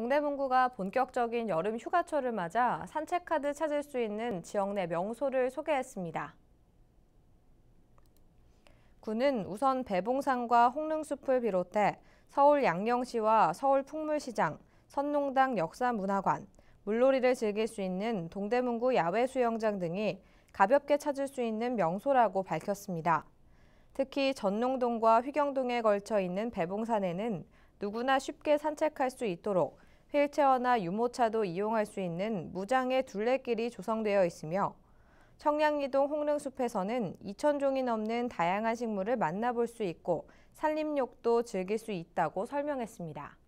동대문구가 본격적인 여름 휴가철을 맞아 산책카드 찾을 수 있는 지역 내 명소를 소개했습니다. 구는 우선 배봉산과 홍릉숲을 비롯해 서울 양령시와 서울 풍물시장, 선농당 역사문화관, 물놀이를 즐길 수 있는 동대문구 야외 수영장 등이 가볍게 찾을 수 있는 명소라고 밝혔습니다. 특히 전농동과 휘경동에 걸쳐 있는 배봉산에는 누구나 쉽게 산책할 수 있도록 휠체어나 유모차도 이용할 수 있는 무장의 둘레길이 조성되어 있으며 청량리동 홍릉숲에서는 2,000종이 넘는 다양한 식물을 만나볼 수 있고 산림욕도 즐길 수 있다고 설명했습니다.